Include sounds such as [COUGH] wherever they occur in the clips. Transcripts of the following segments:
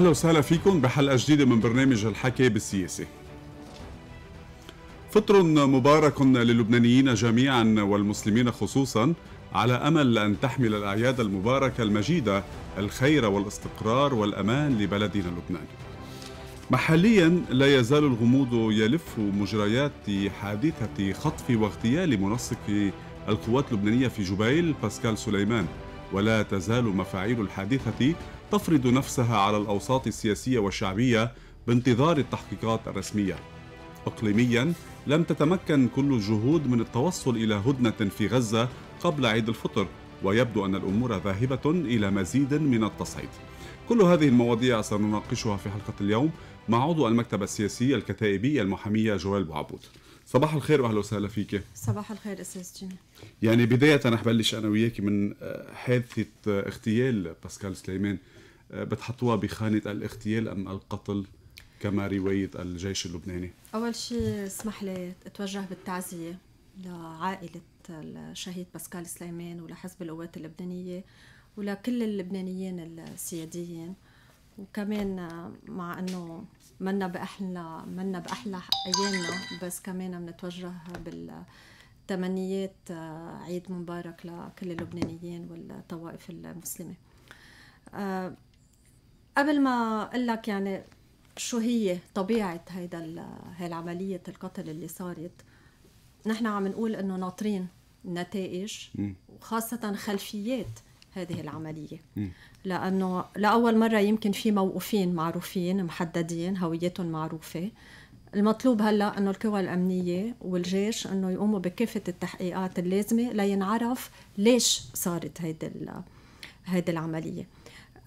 أهلا وسهلا فيكم بحلقة جديدة من برنامج الحكي بالسياسة فطر مبارك للبنانيين جميعا والمسلمين خصوصا على أمل أن تحمل الأعياد المباركة المجيدة الخير والاستقرار والأمان لبلدنا لبنان محليا لا يزال الغموض يلف مجريات حادثة خطف واغتيال منسق القوات اللبنانية في جبيل باسكال سليمان ولا تزال مفاعيل الحادثة تفرض نفسها على الأوساط السياسية والشعبية بانتظار التحقيقات الرسمية إقليميا لم تتمكن كل الجهود من التوصل إلى هدنة في غزة قبل عيد الفطر ويبدو أن الأمور ذاهبة إلى مزيد من التصعيد كل هذه المواضيع سنناقشها في حلقة اليوم مع عضو المكتب السياسي الكتائبي المحامية جوال بوعبود صباح الخير واهلا وسهلا فيك صباح الخير استاذ جيمي يعني بدايه رح بلش انا وياك من حادثه اغتيال باسكال سليمان آه، بتحطوها بخانه الاغتيال ام القتل كما روايه الجيش اللبناني؟ اول شيء اسمح لي اتوجه بالتعزيه لعائله الشهيد باسكال سليمان ولحزب القوات اللبنانيه ولكل اللبنانيين السياديين وكمان مع انه منا باحلى منا باحلى ايامنا بس كمان بنتوجه بال تمنيات آه، عيد مبارك لكل اللبنانيين والطوائف المسلمه آه، قبل ما اقول لك يعني شو هي طبيعه هيدا هي العمليه القتل اللي صارت نحن عم نقول انه ناطرين نتائج وخاصه خلفيات هذه العمليه لانه لاول مره يمكن في موقوفين معروفين محددين هويتهم معروفه المطلوب هلا انه القوى الامنيه والجيش انه يقوموا بكافه التحقيقات اللازمه لينعرف ليش صارت هيدي هيدي العمليه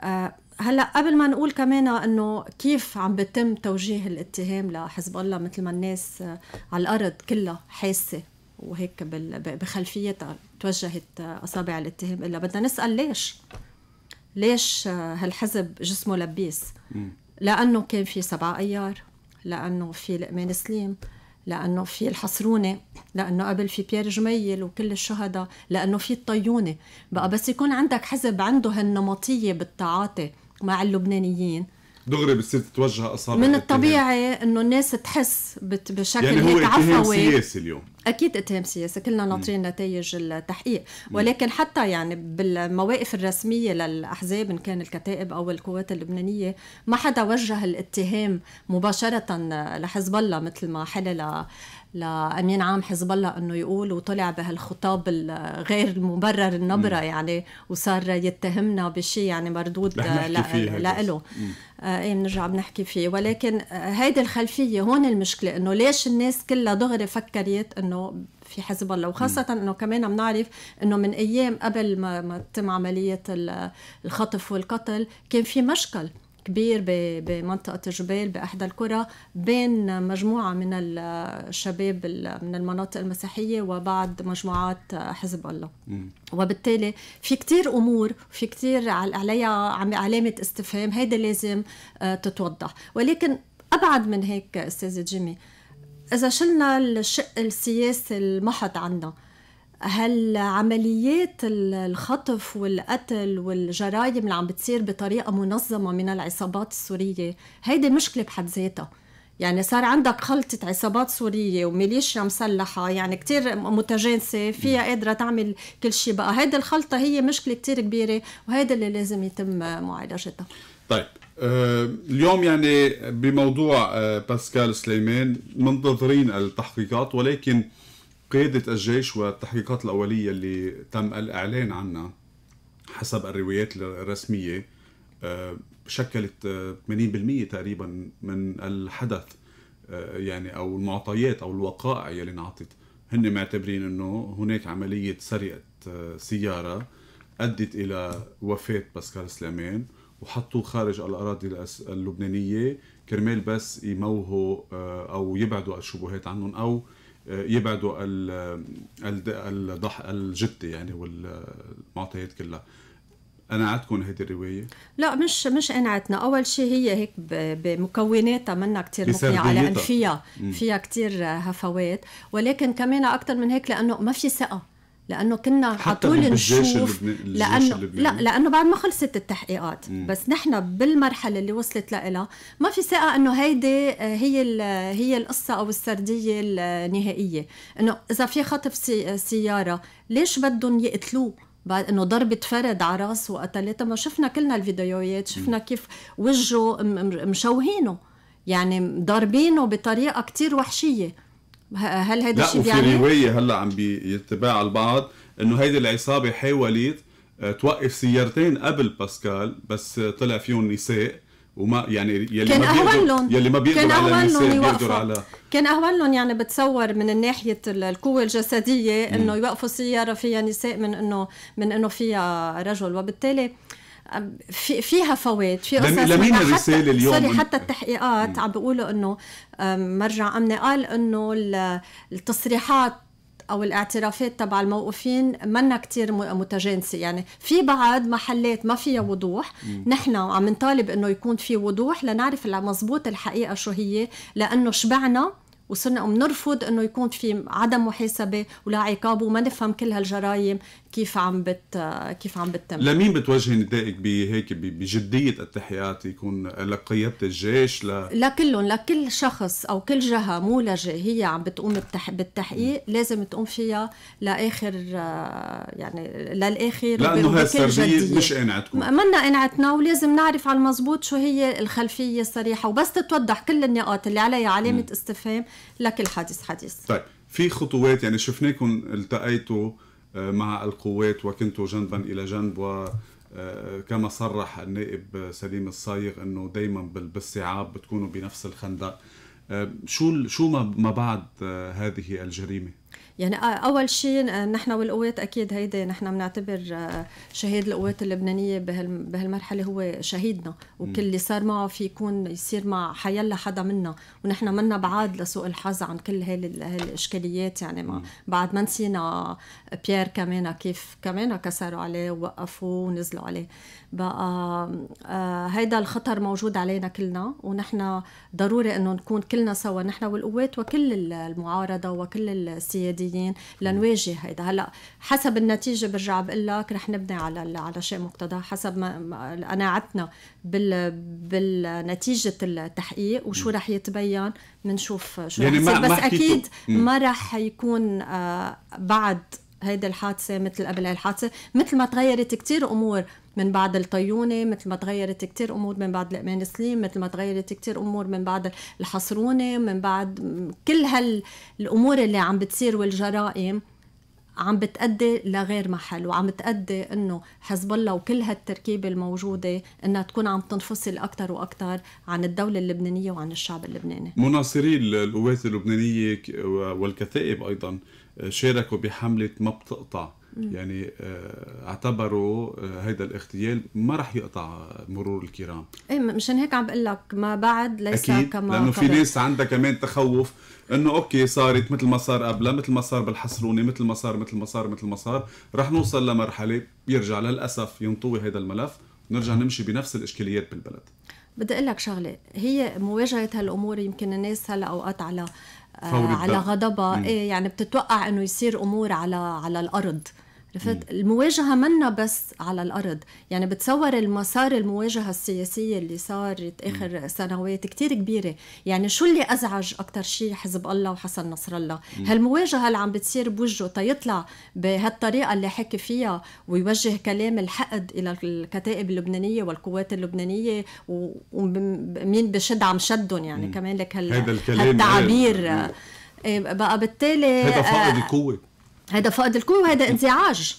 آه، هلا قبل ما نقول كمان انه كيف عم بتم توجيه الاتهام لحزب الله مثل ما الناس على الارض كلها حاسه وهيك بخلفيتها توجهت اصابع الاتهام الا بدنا نسال ليش ليش هالحزب جسمه لبيس لانه كان في سبعة ايار لانه في لقمان سليم لانه في الحصرونه لانه قبل في بيير جميل وكل الشهداء لانه في الطيونه بقى بس يكون عندك حزب عنده هالنمطيه بالتعاطي مع اللبنانيين دغري بتصير تتوجه اصابع من الطبيعي انه الناس تحس بشكل يعني هو هيك عفوي سياسي اليوم اكيد اتهام سياسي كلنا ناطرين نتائج التحقيق ولكن حتى يعني بالمواقف الرسميه للاحزاب ان كان الكتائب او القوات اللبنانيه ما حدا وجه الاتهام مباشره لحزب الله مثل ما حلل لامين عام حزب الله انه يقول وطلع بهالخطاب الغير مبرر النبره مم. يعني وصار يتهمنا بشيء يعني مردود لإله آه، ايه بنرجع بنحكي فيه ولكن آه، هيدي الخلفيه هون المشكله انه ليش الناس كلها دغري فكرت انه في حزب الله وخاصة أنه كمان بنعرف أنه من أيام قبل ما, ما تتم عملية الخطف والقتل كان في مشكل كبير بمنطقة الجبال بأحدى القرى بين مجموعة من الشباب من المناطق المسيحية وبعض مجموعات حزب الله وبالتالي في كتير أمور في كتير عليها علامة استفهام هيدا لازم آه، تتوضح ولكن أبعد من هيك أستاذة جيمي إذا شلنا الشق السياسي المحض عندنا هالعمليات الخطف والقتل والجرائم اللي عم بتصير بطريقه منظمه من العصابات السوريه هيدي مشكله بحد ذاتها يعني صار عندك خلطة عصابات سورية وميليشيا مسلحة يعني كتير متجانسة فيها قادرة تعمل كل شيء بقى هيدي الخلطة هي مشكلة كتير كبيرة وهيدا اللي لازم يتم معالجتها طيب آه، اليوم يعني بموضوع آه، باسكال سليمان منتظرين التحقيقات ولكن قيادة الجيش والتحقيقات الأولية اللي تم الإعلان عنها حسب الروايات الرسمية آه، شكلت 80% آه، تقريبا من الحدث آه، يعني أو المعطيات أو الوقائع يلي انعطت هن معتبرين أنه هناك عملية سرقة سيارة أدت إلى وفاة باسكال سليمان وحطوه خارج الأراضي اللبنانية كرمال بس يموهوا أو يبعدوا الشبهات عنهم أو آه، يبعدوا الضح الجثه يعني والمعطيات كلها قنعتكم هذه الروايه؟ لا مش مش قنعتنا، أول شيء هي هيك بمكوناتها منا كثير مقنعة لأن فيها فيها كثير هفوات، ولكن كمان أكثر من هيك لأنه ما في ثقة لانه كنا على نشوف لانه لا لانه بعد ما خلصت التحقيقات مم. بس نحن بالمرحله اللي وصلت لها ما في ثقه انه هيدي آه، هي هي القصه او السرديه النهائيه انه اذا في خطف سي سياره ليش بدهم يقتلوه بعد انه ضربة فرد على راسه وقتلته ما شفنا كلنا الفيديوهات شفنا كيف وجهه مشوهينه يعني ضاربينه بطريقه كتير وحشيه هل هذا الشيء يعني؟ لا وفي روايه هلا عم بيتباع البعض انه هيدي العصابه حاولت آه، توقف سيارتين قبل باسكال بس طلع فيهم نساء وما يعني يلي كان ما اهون لهم يلي ما بيقدر كان اهون لهم يوقفوا كان اهون لهم يعني بتصور من ناحيه القوه الجسديه انه يوقفوا سياره فيها نساء من انه من انه فيها رجل وبالتالي آه في فيها فوات في قصص لمين الرساله اليوم سوري حتى التحقيقات عم بيقولوا انه مرجع امني قال انه التصريحات او الاعترافات تبع الموقوفين منا كتير متجانسه يعني في بعض محلات ما فيها وضوح مم. نحن عم نطالب انه يكون في وضوح لنعرف المضبوط الحقيقه شو هي لانه شبعنا وصرنا بنرفض انه يكون في عدم محاسبه ولا عقاب وما نفهم كل هالجرائم كيف عم بت كيف عم بتتم لمين بتوجهي ندائك بهيك بجديه التحيات يكون لقياده الجيش ل... لكلهم لكل شخص او كل جهه مولجه هي عم بتقوم بتح... بالتحقيق لازم تقوم فيها لاخر يعني للاخر لانه السرديه مش قنعتكم منا قنعتنا ولازم نعرف على المزبوط شو هي الخلفيه الصريحه وبس تتوضح كل النقاط اللي عليها علامه م. استفهام لكل حادث حديث طيب في خطوات يعني شفناكم التقيتوا آه، مع القوات وكنت جنبا الى جنب و آه، كما صرح النائب سليم الصايغ انه دائما بالصعاب بتكونوا بنفس الخندق آه، شو شو ما بعد هذه الجريمه يعني اول شيء آه، نحن والقوات اكيد هيدا نحن بنعتبر آه، شهيد القوات اللبنانيه بهالمرحله هو شهيدنا وكل اللي صار معه في يكون يصير مع حيلا حدا منا ونحن منا بعاد لسوء الحظ عن كل هالاشكاليات يعني ما بعد ما نسينا بيير كمان كيف كمان كسروا عليه ووقفوا ونزلوا عليه بقى آه، هيدا الخطر موجود علينا كلنا ونحن ضروري انه نكون كلنا سوا نحن والقوات وكل المعارضه وكل السيادة السعوديين لنواجه هيدا هلا حسب النتيجه برجع بقول لك رح نبني على على شيء مقتضى حسب قناعتنا بال بالنتيجه التحقيق وشو رح يتبين بنشوف شو يعني رح بس اكيد ما رح يكون آه، بعد هيدي الحادثه مثل قبل الحادثه مثل ما تغيرت كثير امور من بعد الطيونه مثل ما تغيرت كثير امور من بعد لقمان سليم مثل ما تغيرت كثير امور من بعد الحصرونه من بعد كل هالامور اللي عم بتصير والجرائم عم بتأدي لغير محل وعم بتأدي انه حزب الله وكل هالتركيبه الموجوده انها تكون عم تنفصل اكثر واكثر عن الدوله اللبنانيه وعن الشعب اللبناني. مناصري القوات اللبنانيه والكتائب ايضا شاركوا بحمله ما بتقطع يعني آه، اعتبروا آه، هيدا الاغتيال ما رح يقطع مرور الكرام ايه مشان هيك عم بقول لك ما بعد ليس أكيد كما لانه في ناس عندها كمان تخوف انه اوكي صارت مثل ما صار قبلها مثل ما صار بالحصروني مثل ما صار مثل ما صار مثل ما صار رح نوصل لمرحله بيرجع للاسف ينطوي هذا الملف ونرجع نمشي بنفس الاشكاليات بالبلد بدي اقول لك شغله هي مواجهه هالامور يمكن الناس هلا اوقات على آه، على غضبها إيه يعني بتتوقع انه يصير امور على على الارض عرفت المواجهة منا بس على الأرض يعني بتصور المسار المواجهة السياسية اللي صارت آخر سنوات كتير كبيرة يعني شو اللي أزعج اكثر شيء حزب الله وحسن نصر الله هالمواجهة اللي عم بتصير بوجهه تيطلع بهالطريقة اللي حكي فيها ويوجه كلام الحقد إلى الكتائب اللبنانية والقوات اللبنانية ومين بشد عم شدهم يعني مم. كمان لك هال... هالتعابير إيه. إيه، بقى بالتالي هذا فائض آه، القوة هذا فقد القوة وهذا انزعاج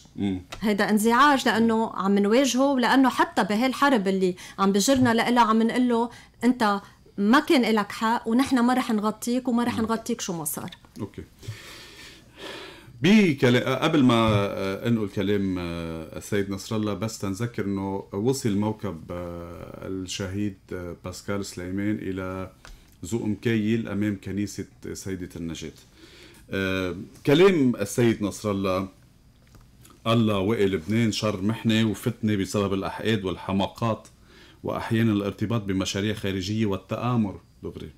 هذا انزعاج لانه عم نواجهه ولانه حتى بهالحرب اللي عم بجرنا لها عم نقول له انت ما كان لك حق ونحن ما رح نغطيك وما رح نغطيك شو ما صار اوكي بكل... قبل ما آه، انقل كلام آه، السيد نصر الله بس تنذكر انه وصل موكب آه، الشهيد باسكال سليمان الى ذو مكيل امام كنيسه سيده النجاه آه، كلام السيد نصر الله الله وقي لبنان شر محنة وفتنة بسبب الأحقاد والحماقات وأحيانا الارتباط بمشاريع خارجية والتآمر دغري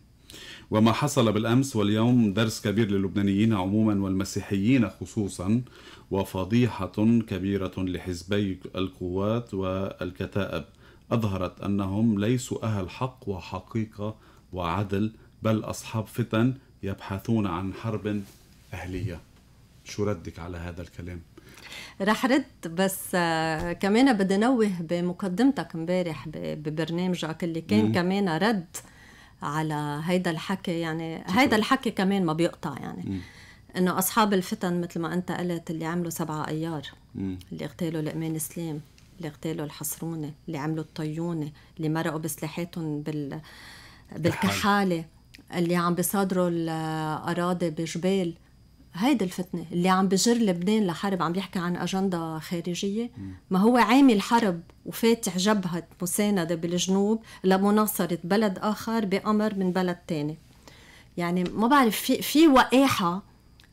وما حصل بالأمس واليوم درس كبير للبنانيين عموما والمسيحيين خصوصا وفضيحة كبيرة لحزبي القوات والكتائب أظهرت أنهم ليسوا أهل حق وحقيقة وعدل بل أصحاب فتن يبحثون عن حرب أهلية شو ردك على هذا الكلام؟ رح رد بس آه، كمان بدي نوه بمقدمتك امبارح ببرنامجك اللي كان كمان رد على هيدا الحكي يعني هيدا الحكي كمان ما بيقطع يعني انه اصحاب الفتن مثل ما انت قلت اللي عملوا سبعة ايار اللي اغتالوا لقمان سليم اللي اغتالوا الحصرونة اللي عملوا الطيونة اللي مرقوا بسلاحاتهم بال بالكحالة اللي عم بيصادروا الأراضي بجبال هيدي الفتنة اللي عم بجر لبنان لحرب عم يحكي عن أجندة خارجية ما هو عامل حرب وفاتح جبهة مساندة بالجنوب لمناصرة بلد آخر بأمر من بلد تاني يعني ما بعرف في في وقاحة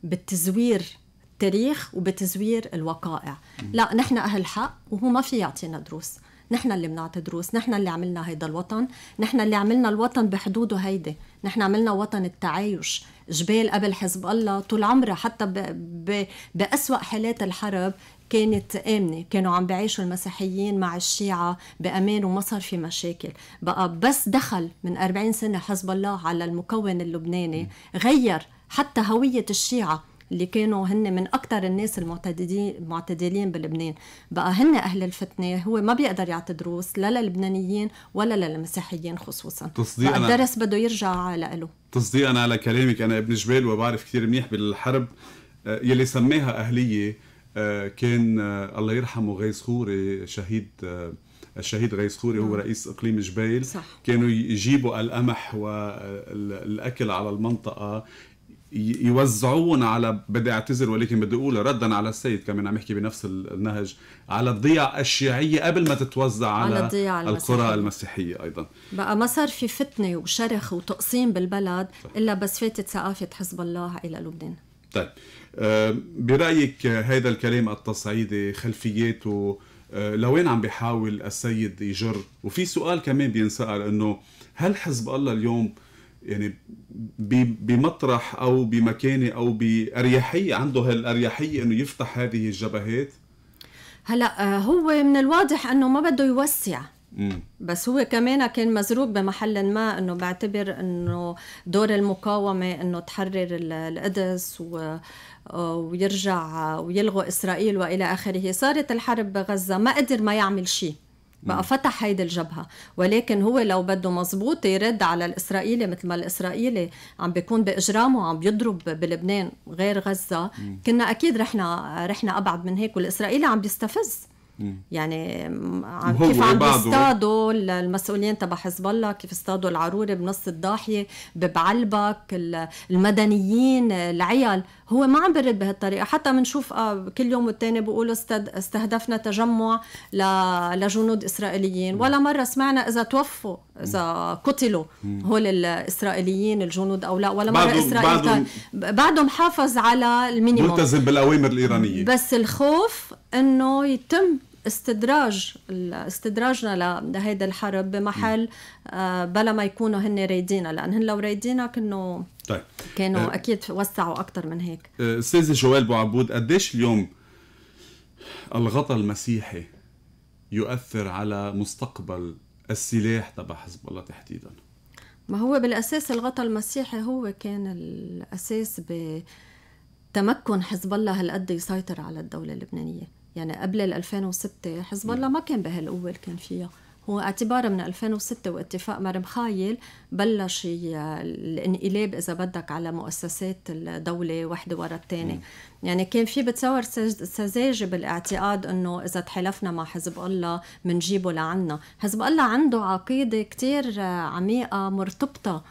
بالتزوير التاريخ وبتزوير الوقائع لا نحن أهل حق وهو ما في يعطينا دروس نحن اللي بنعطي دروس نحن اللي عملنا هيدا الوطن نحن اللي عملنا الوطن بحدوده هيدي نحن عملنا وطن التعايش جبال قبل حزب الله طول عمرها حتى ب... ب... بأسوأ حالات الحرب كانت آمنة كانوا عم بعيشوا المسيحيين مع الشيعة بأمان وما صار في مشاكل بقى بس دخل من 40 سنة حزب الله على المكون اللبناني غير حتى هوية الشيعة اللي كانوا هن من اكثر الناس المعتدلين المعتدلين بلبنان بقى هن اهل الفتنه هو ما بيقدر يعطي دروس لا للبنانيين ولا للمسيحيين خصوصا تصديقا الدرس بده يرجع لإله تصديقا على كلامك انا ابن جبال وبعرف كثير منيح بالحرب آه، يلي سماها اهليه آه، كان آه، الله يرحمه غيث خوري شهيد الشهيد غيث خوري هو نعم. رئيس اقليم جبيل صح. كانوا يجيبوا القمح والاكل على المنطقه يوزعون على بدي اعتذر ولكن بدي اقول ردا على السيد كمان عم يحكي بنفس النهج على الضيع الشيعية قبل ما تتوزع على, على القرى المسيحية أيضا بقى ما صار في فتنة وشرخ وتقسيم بالبلد إلا بس فاتت ثقافة حزب الله إلى لبنان طيب آه، برأيك هذا الكلام التصعيدي خلفياته آه، لوين عم بيحاول السيد يجر وفي سؤال كمان بينسأل انه هل حزب الله اليوم يعني بمطرح او بمكانه او باريحيه عنده هالاريحيه انه يفتح هذه الجبهات هلا آه، هو من الواضح انه ما بده يوسع بس هو كمان كان مزروب بمحل ما انه بعتبر انه دور المقاومه انه تحرر القدس و آه، ويرجع آه، ويلغوا اسرائيل والى اخره صارت الحرب بغزه ما قدر ما يعمل شيء بقى فتح هيدي الجبهه ولكن هو لو بده مزبوط يرد على الاسرائيلي مثل ما الاسرائيلي عم بيكون باجرامه وعم بيضرب بلبنان غير غزه كنا اكيد رحنا رحنا ابعد من هيك والاسرائيلي عم بيستفز يعني كيف عم بيصطادوا المسؤولين تبع حزب الله كيف اصطادوا العروري بنص الضاحيه ببعلبك المدنيين العيال هو ما عم برد بهالطريقه حتى بنشوف آه، كل يوم والتاني بيقولوا استهدفنا تجمع لجنود اسرائيليين ولا مره سمعنا اذا توفوا اذا قتلوا هول الاسرائيليين الجنود او لا ولا مره اسرائيل بعدهم حافظ على المينيموم ملتزم بالاوامر الايرانيه بس الخوف انه يتم استدراج استدراجنا لهيدا الحرب بمحل آه، بلا ما يكونوا هن رايدينا لان هن لو رايدينا كانوا طيب كانوا أه اكيد وسعوا اكثر من هيك آه، استاذ جوال بو عبود قديش اليوم الغطا المسيحي يؤثر على مستقبل السلاح تبع حزب الله تحديدا ما هو بالاساس الغطا المسيحي هو كان الاساس ب تمكن حزب الله هالقد يسيطر على الدولة اللبنانية يعني قبل 2006 حزب الله ما كان بهالقوه اللي كان فيها هو اعتبارا من 2006 واتفاق مرم خايل بلش الانقلاب اذا بدك على مؤسسات الدوله وحده ورا الثانيه يعني كان في بتصور سذاجه بالاعتقاد انه اذا تحالفنا مع حزب الله بنجيبه لعنا حزب الله عنده عقيده كثير عميقه مرتبطه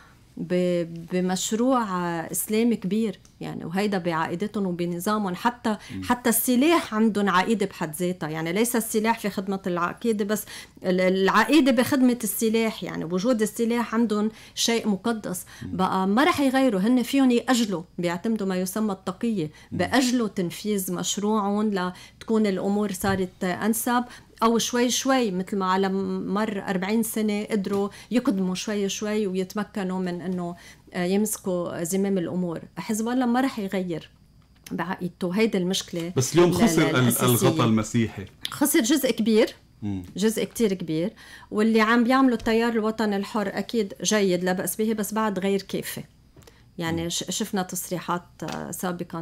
بمشروع اسلامي كبير يعني وهيدا بعقيدتهم وبنظامهم حتى حتى السلاح عندهم عقيده بحد ذاتها يعني ليس السلاح في خدمه العقيده بس العقيده بخدمه السلاح يعني وجود السلاح عندهم شيء مقدس بقى ما رح يغيروا هن فيهم ياجلوا بيعتمدوا ما يسمى التقيه باجلوا تنفيذ مشروعهم لتكون الامور صارت انسب او شوي شوي مثل ما على مر 40 سنه قدروا يقدموا شوي شوي ويتمكنوا من انه آه، يمسكوا زمام الامور حزب الله ما رح يغير بعقيدته هيدي المشكله بس اليوم خسر الغطاء المسيحي خسر جزء كبير جزء كتير كبير واللي عم بيعمله التيار الوطني الحر اكيد جيد لا باس به بس بعد غير كافي يعني شفنا تصريحات آه، سابقا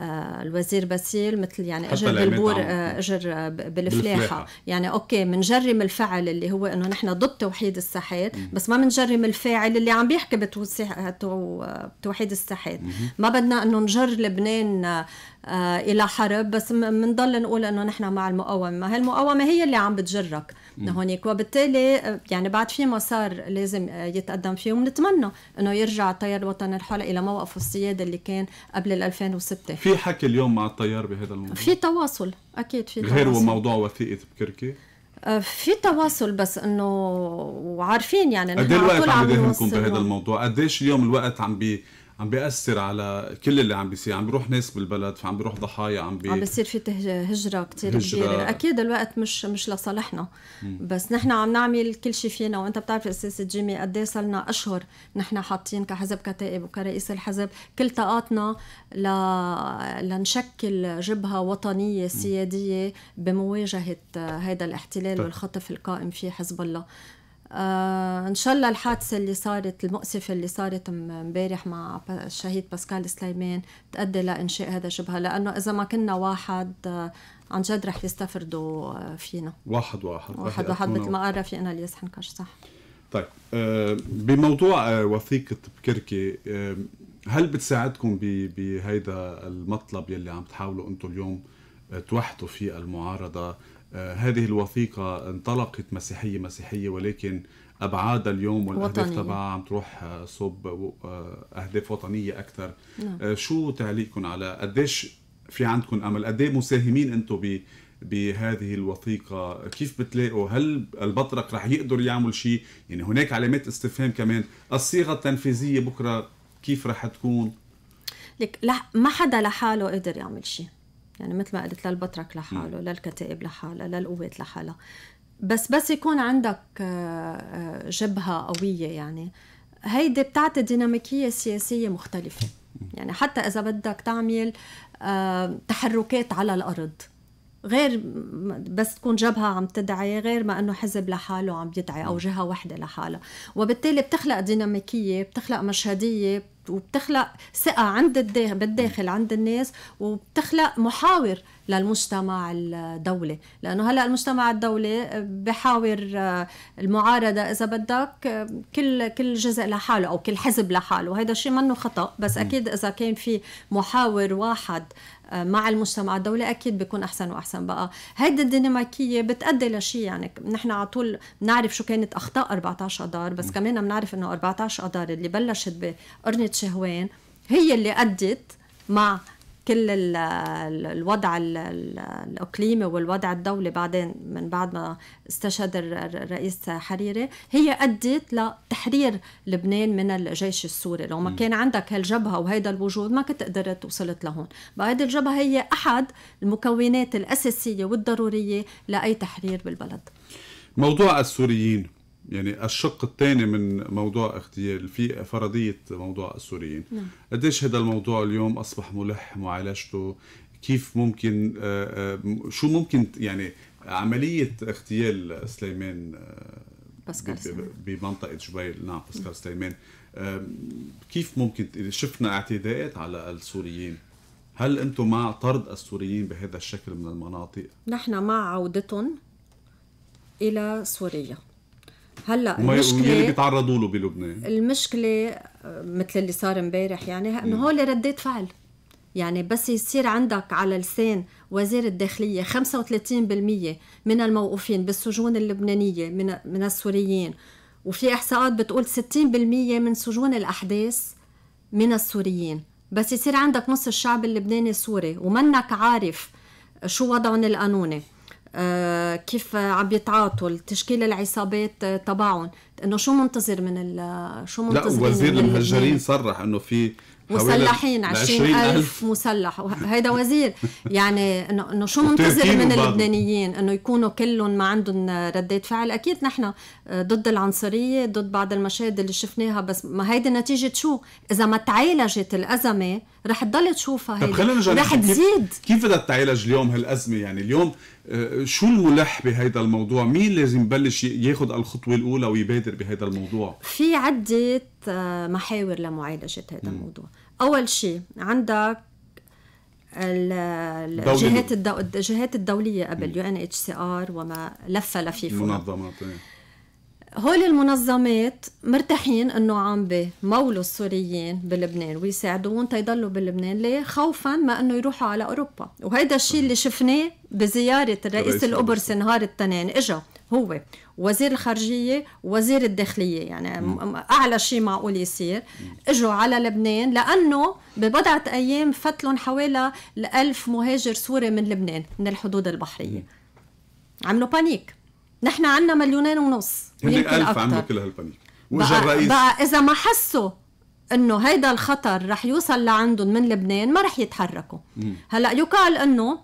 آه، الوزير باسيل مثل يعني اجر بالبور آه، اجر بالفلاحه بالفلاحة. يعني اوكي منجرم الفعل اللي هو انه نحن ضد توحيد الساحات بس ما منجرم الفاعل اللي عم بيحكي آه، بتوحيد الساحات ما بدنا انه نجر لبنان آه، الى حرب بس بنضل نقول انه نحن مع المقاومه هالمقاومه هي اللي عم بتجرك هونيك وبالتالي آه، يعني بعد في مسار لازم آه، يتقدم فيه ونتمنى انه يرجع التيار الوطني الحر الى موقفه السيادي اللي كان قبل 2006 في حكي اليوم مع التيار بهذا الموضوع في تواصل اكيد في تواصل غير موضوع وثيقه بكركي في تواصل بس انه وعارفين يعني قد إيه الوقت عم يداهمكم بهذا الموضوع؟ قديش اليوم الوقت عم بي عم بياثر على كل اللي عم بيصير عم بيروح ناس بالبلد فعم بيروح ضحايا عم بي... عم بيصير في هجره كثير كبيره اكيد الوقت مش مش لصالحنا بس نحن عم نعمل كل شيء فينا وانت بتعرف استاذ جيمي قد إيه صرنا اشهر نحن حاطين كحزب كتائب وكرئيس الحزب كل طاقاتنا ل... لنشكل جبهه وطنيه سياديه بمواجهه هذا الاحتلال طيب. والخطف القائم في حزب الله آه ان شاء الله الحادثه اللي صارت المؤسفه اللي صارت امبارح مع الشهيد باسكال سليمان تؤدي لانشاء هذا الجبهه لانه اذا ما كنا واحد آه عن جد رح يستفردوا آه، فينا واحد واحد واحد واحد مثل ما قال رفيقنا الياس حنكش صح طيب آه بموضوع آه، وثيقه بكركي آه، هل بتساعدكم بهذا المطلب يلي عم تحاولوا انتم اليوم توحدوا فيه المعارضه آه، هذه الوثيقة انطلقت مسيحية مسيحية ولكن أبعادها اليوم والأهداف تبعها عم تروح آه، صوب آه، أهداف وطنية أكثر نعم. شو تعليقكم على قديش في عندكم أمل قد إيه مساهمين أنتم بهذه الوثيقة كيف بتلاقوا هل البطرق رح يقدر يعمل شيء يعني هناك علامات استفهام كمان الصيغة التنفيذية بكرة كيف رح تكون لك ما حدا لحاله قدر يعمل شيء يعني مثل ما قلت للبطرك لحاله للكتائب لحالها للقوات لحالها بس بس يكون عندك جبهة آه، آه، قوية يعني هيدي بتعطي ديناميكية سياسية مختلفة يعني حتى إذا بدك تعمل آه، تحركات على الأرض غير بس تكون جبهة عم تدعي غير ما أنه حزب لحاله عم يدعي أو جهة واحدة لحالها وبالتالي بتخلق ديناميكية بتخلق مشهدية وبتخلق ثقة عند الداخل بالداخل عند الناس وبتخلق محاور للمجتمع الدولي لأنه هلأ المجتمع الدولي بحاور آه، المعارضة إذا بدك آه، كل كل جزء لحاله أو كل حزب لحاله وهذا الشيء منه خطأ بس أكيد إذا كان في محاور واحد مع المجتمع الدولي اكيد بيكون احسن واحسن بقى هيدي الديناميكيه بتادي لشيء يعني نحن على طول بنعرف شو كانت اخطاء 14 اذار بس كمان بنعرف انه 14 اذار اللي بلشت بقرنه شهوان هي اللي ادت مع كل الوضع الاقليمي والوضع الدولي بعدين من بعد ما استشهد الرئيس حريري هي ادت لتحرير لبنان من الجيش السوري لو ما كان عندك هالجبهه وهيدا الوجود ما كنت قدرت وصلت لهون بعد الجبهه هي احد المكونات الاساسيه والضروريه لاي تحرير بالبلد موضوع السوريين يعني الشق الثاني من موضوع اغتيال في فرضيه موضوع السوريين نعم. قديش هذا الموضوع اليوم اصبح ملح معالجته كيف ممكن آه، آه، شو ممكن يعني عمليه اغتيال سليمان آه، باسكال بمنطقه جبيل نعم باسكال نعم. سليمان كيف ممكن شفنا اعتداءات على السوريين هل انتم مع طرد السوريين بهذا الشكل من المناطق؟ نحن مع عودتهم الى سوريا هلا المشكله اللي بيتعرضوا له بلبنان المشكله مثل اللي صار امبارح يعني انه هول ردات فعل يعني بس يصير عندك على لسان وزير الداخلية 35% من الموقوفين بالسجون اللبنانية من من السوريين وفي إحصاءات بتقول 60% من سجون الأحداث من السوريين بس يصير عندك نص الشعب اللبناني سوري ومنك عارف شو وضعهم القانوني آه، كيف عم بيتعاطوا تشكيل العصابات آه، تبعهم انه شو منتظر من ال... شو منتظر لا وزير المهجرين صرح انه في مسلحين 20 ألف مسلح هيدا وزير [LAUGHS] يعني انه انه شو منتظر من اللبنانيين انه يكونوا كلهم ما عندهم ردات فعل اكيد نحن آه، ضد العنصريه ضد بعض المشاهد اللي شفناها بس ما هيدي نتيجه شو اذا ما تعالجت الازمه رح تضل تشوفها هيدا رح تزيد كيف بدها تعالج اليوم هالازمه يعني اليوم آه، شو الملح بهذا الموضوع؟ مين لازم يبلش ياخذ الخطوه الاولى ويبادر بهذا الموضوع؟ في عده آه، محاور لمعالجه هذا الموضوع، اول شيء عندك الجهات الدوليه قبل يو ان اتش سي ار وما لف لفيفه المنظمات إيه. هول المنظمات مرتاحين انه عم بمولوا السوريين بلبنان ويساعدوهم تيضلوا بلبنان ليه؟ خوفا ما انه يروحوا على اوروبا، وهيدا الشيء اللي شفناه بزياره الرئيس القبرصي نهار التنين اجا هو وزير الخارجيه وزير الداخليه يعني م. اعلى شيء معقول يصير اجوا على لبنان لانه ببضعه ايام فتلهم حوالي 1000 مهاجر سوري من لبنان من الحدود البحريه عملوا بانيك نحن عندنا مليونين ونص هن ألف عملوا كل هالبانيك وإجا الرئيس بقى إذا ما حسوا انه هيدا الخطر رح يوصل لعندهم من لبنان ما رح يتحركوا مم. هلا يقال انه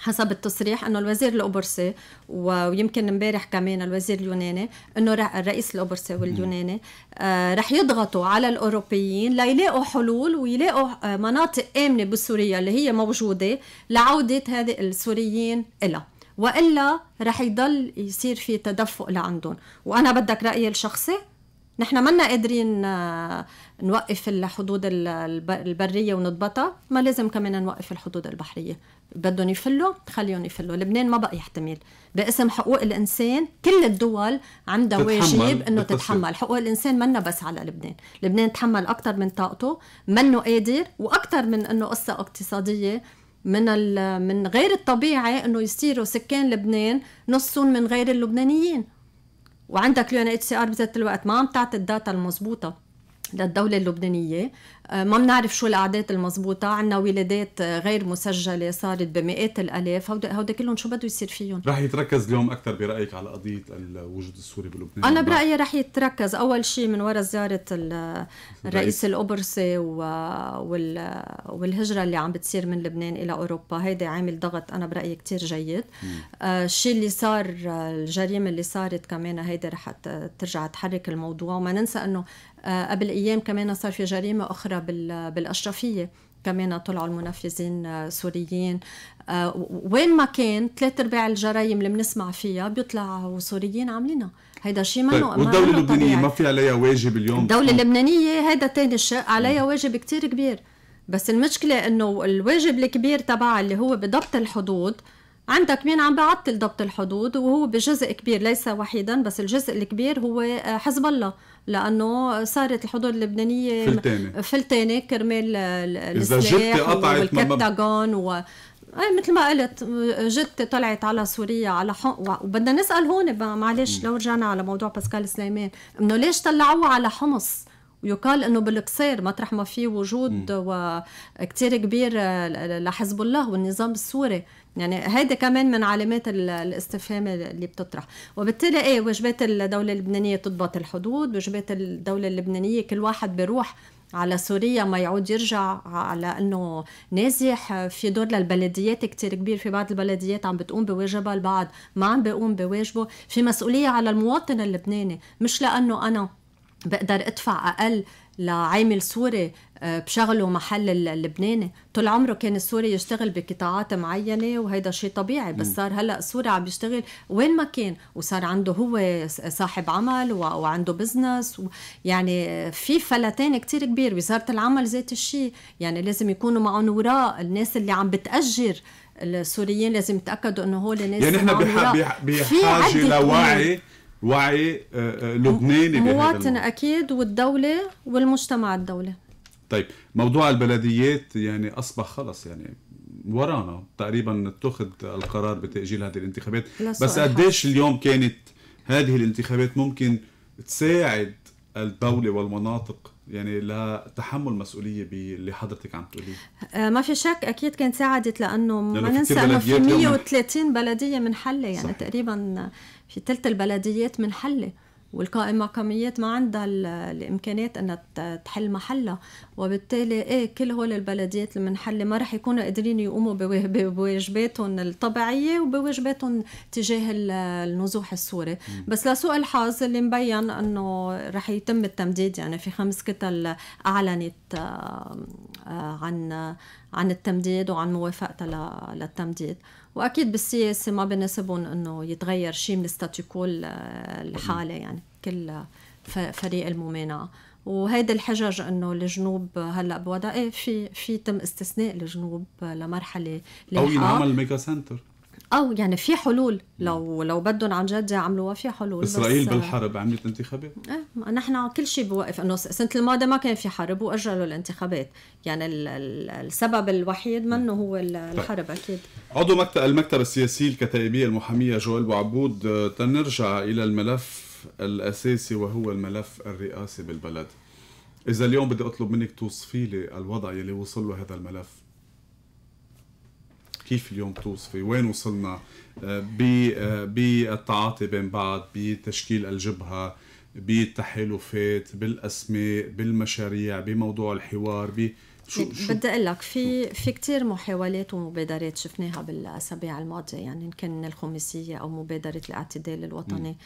حسب التصريح انه الوزير القبرصي ويمكن امبارح كمان الوزير اليوناني انه الرئيس القبرصي واليوناني آه رح يضغطوا على الاوروبيين ليلاقوا حلول ويلاقوا آه مناطق امنه بسوريا اللي هي موجوده لعوده هذه السوريين إلها والا رح يضل يصير في تدفق لعندهم وانا بدك رايي الشخصي نحن منا قادرين آه، نوقف الحدود البريه ونضبطها ما لازم كمان نوقف الحدود البحريه بدهم يفلوا خليهم يفلوا لبنان ما بقى يحتمل باسم حقوق الانسان كل الدول عندها واجب انه تتحمل حقوق الانسان منا بس على لبنان لبنان تحمل اكثر من طاقته منه قادر واكثر من انه قصه اقتصاديه من من غير الطبيعي انه يصيروا سكان لبنان نصهم من غير اللبنانيين وعندك اليو ان اتش سي ار بذات الوقت ما عم تعطي الداتا المضبوطه للدولة اللبنانية آه، ما بنعرف شو الأعداد المضبوطة عندنا ولادات آه، غير مسجلة صارت بمئات الألاف هودا, كلهم شو بده يصير فيهم رح يتركز اليوم أكثر برأيك على قضية الوجود السوري بلبنان أنا برأيي رح يتركز أول شيء من وراء زيارة الرئيس القبرصي والهجرة اللي عم بتصير من لبنان إلى أوروبا هيدا عامل ضغط أنا برأيي كتير جيد آه، الشيء اللي صار الجريمة اللي صارت كمان هيدا رح ترجع تحرك الموضوع وما ننسى أنه آه، قبل ايام كمان صار في جريمه اخرى بالاشرفيه كمان طلعوا المنفذين آه، سوريين آه، وين ما كان ثلاث ارباع الجرايم اللي بنسمع فيها بيطلعوا سوريين عاملينها هيدا شيء منه طيب، والدولة اللبنانية ما في عليها واجب اليوم الدولة اللبنانية هيدا تاني شيء عليها واجب كتير كبير بس المشكلة انه الواجب الكبير تبعها اللي هو بضبط الحدود عندك مين عم بعطل ضبط الحدود وهو بجزء كبير ليس وحيدا بس الجزء الكبير هو حزب الله لانه صارت الحدود اللبنانيه فلتانه فلتانه كرمال السلاح والكبتاغون و... اي مثل ما قلت جت طلعت على سوريا على حق وبدنا نسال هون معلش لو رجعنا على موضوع باسكال سليمان انه ليش طلعوها على حمص ويقال انه بالقصير مطرح ما في وجود وكثير كبير لحزب الله والنظام السوري يعني هيدا كمان من علامات الاستفهام اللي بتطرح وبالتالي ايه واجبات الدوله اللبنانيه تضبط الحدود واجبات الدوله اللبنانيه كل واحد بيروح على سوريا ما يعود يرجع على انه نازح في دور للبلديات كتير كبير في بعض البلديات عم بتقوم بواجبها البعض ما عم بيقوم بواجبه في مسؤوليه على المواطن اللبناني مش لانه انا بقدر ادفع اقل لعامل سوري آه، بشغله محل اللبناني طول عمره كان السوري يشتغل بقطاعات معينه وهيدا شيء طبيعي بس صار هلا السوري عم يشتغل وين ما كان وصار عنده هو صاحب عمل وعنده بزنس يعني في فلتان كتير كبير وزاره العمل ذات الشيء يعني لازم يكونوا معهم وراء الناس اللي عم بتاجر السوريين لازم يتاكدوا انه هو ناس يعني نحن بحاجه لوعي وعي آه، آه، لبناني مواطن اكيد والدوله والمجتمع الدولي طيب موضوع البلديات يعني اصبح خلص يعني ورانا تقريبا اتخذ القرار بتاجيل هذه الانتخابات بس قديش اليوم كانت هذه الانتخابات ممكن تساعد الدوله والمناطق يعني لتحمل مسؤوليه باللي حضرتك عم تقوليه آه ما في شك اكيد كانت ساعدت لانه ما يعني ننسى انه في 130 بلديه من حلة يعني صحيح. تقريبا في ثلث البلديات من منحله والقائمة كميات ما عندها الإمكانيات أنها تحل محلها وبالتالي إيه كل هول البلديات المنحلة ما راح يكونوا قادرين يقوموا بواجباتهم الطبيعية وبواجباتهم تجاه النزوح السوري بس لسوء الحظ اللي مبين أنه راح يتم التمديد يعني في خمس كتل أعلنت آه، عن عن التمديد وعن موافقتها للتمديد واكيد بالسياسه ما بناسبهم انه يتغير شيء من الستاتيو كو الحاله يعني كل فريق الممانعه وهيدا الحجج انه الجنوب هلا بوضع ايه في في تم استثناء الجنوب لمرحله لاحقه او ينعمل ميجا سنتر او آه، يعني في حلول لو لو بدهم عن جد يعملوها في حلول اسرائيل بس آه، بالحرب عملت انتخابات ايه نحن كل شيء بوقف انه سنه الماضي ما كان في حرب واجلوا الانتخابات يعني السبب الوحيد منه هو طيب. الحرب طيب. اكيد عضو مكتب المكتب السياسي الكتائبيه المحاميه جوال بوعبود آه، تنرجع الى الملف الاساسي وهو الملف الرئاسي بالبلد اذا اليوم بدي اطلب منك توصفي لي الوضع يلي وصل له هذا الملف كيف اليوم توصفي وين وصلنا آه، آه، بالتعاطي بين بعض بتشكيل الجبهه بالتحالفات بالاسماء بالمشاريع بموضوع الحوار ب شو بدي اقول لك في في كثير محاولات ومبادرات شفناها بالاسابيع الماضيه يعني ان كان الخماسيه او مبادره الاعتدال الوطني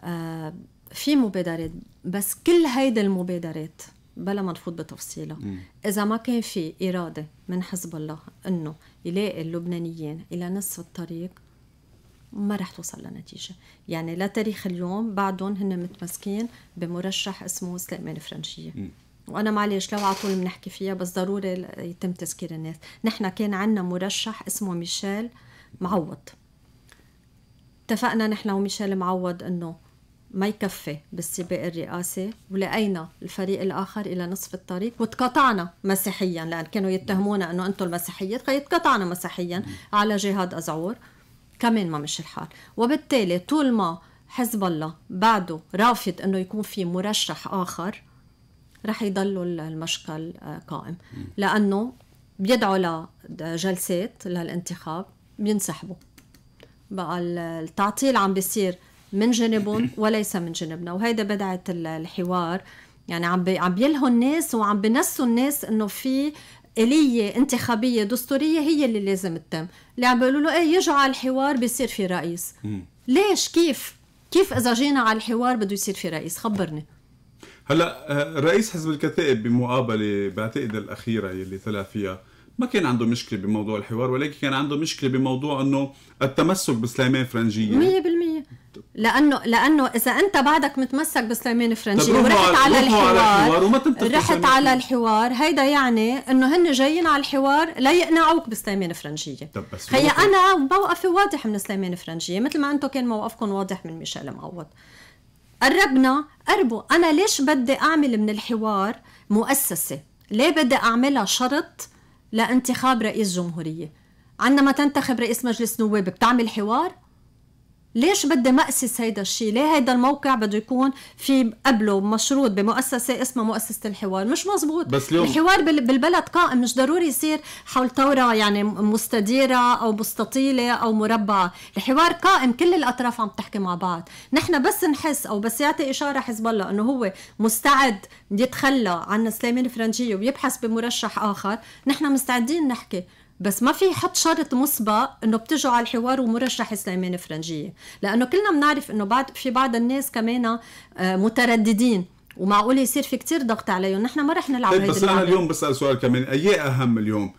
آه في مبادرات بس كل هيدي المبادرات بلا ما نفوت بتفصيلها اذا ما كان في اراده من حزب الله انه يلاقي اللبنانيين الى نصف الطريق ما رح توصل لنتيجه يعني لتاريخ اليوم بعدهم هن متمسكين بمرشح اسمه سليمان فرنشيه وانا معلش لو على طول بنحكي فيها بس ضروري يتم تذكير الناس نحن كان عندنا مرشح اسمه ميشيل معوض اتفقنا نحن وميشيل معوض انه ما يكفي بالسباق الرئاسي ولقينا الفريق الاخر الى نصف الطريق وتقطعنا مسيحيا لان كانوا يتهمونا انه انتم المسيحيين فيتقطعنا مسيحيا على جهاد ازعور كمان ما مش الحال وبالتالي طول ما حزب الله بعده رافض انه يكون في مرشح اخر رح يضلوا المشكل آه، قائم لانه بيدعوا لجلسات للانتخاب بينسحبوا بقى التعطيل عم بيصير من جنبهم [CLEARS THROAT] وليس من جانبنا وهيدا بدعه الحوار يعني عم عم بيلهوا الناس وعم بنسوا الناس انه في آلية انتخابية دستورية هي اللي لازم تتم، اللي عم بيقولوا له ايه يجوا على الحوار بيصير في رئيس. ليش؟ كيف؟ كيف إذا جينا على الحوار بده يصير في رئيس؟ خبرني. هلا آه، رئيس حزب الكتائب بمقابلة بعتقد الأخيرة اللي طلع فيها ما كان عنده مشكلة بموضوع الحوار ولكن كان عنده مشكلة بموضوع أنه التمسك بسليمان فرنجية لانه لانه اذا انت بعدك متمسك بسليمان فرنجي ورحت على الحوار, على الحوار وما رحت على الحوار هيدا يعني انه هن جايين على الحوار ليقنعوك بسليمان فرنجيه طيب بس هي انا موقفي واضح من سليمان فرنجيه مثل ما انتم كان موقفكم واضح من ميشيل معوض قربنا قربوا انا ليش بدي اعمل من الحوار مؤسسه ليه بدي اعملها شرط لانتخاب رئيس جمهوريه عندما تنتخب رئيس مجلس نواب بتعمل حوار ليش بدي مأسس هيدا الشيء ليه هيدا الموقع بده يكون في قبله مشروط بمؤسسة اسمها مؤسسة الحوار مش مزبوط بس اليوم الحوار بالبلد قائم مش ضروري يصير حول ثوره يعني مستديرة أو مستطيلة أو مربعة الحوار قائم كل الأطراف عم تحكي مع بعض نحن بس نحس أو بس يعطي إشارة حزب الله أنه هو مستعد يتخلى عن سليمان فرنجية ويبحث بمرشح آخر نحن مستعدين نحكي بس ما في حط شرط مسبق انه بتجوا على الحوار ومرشح سليمان فرنجيه لانه كلنا بنعرف انه بعد في بعض الناس كمان آه، مترددين ومعقول يصير في كتير ضغط عليهم نحن ما رح نلعب طيب بس انا اليوم بسال سؤال كمان اي اهم اليوم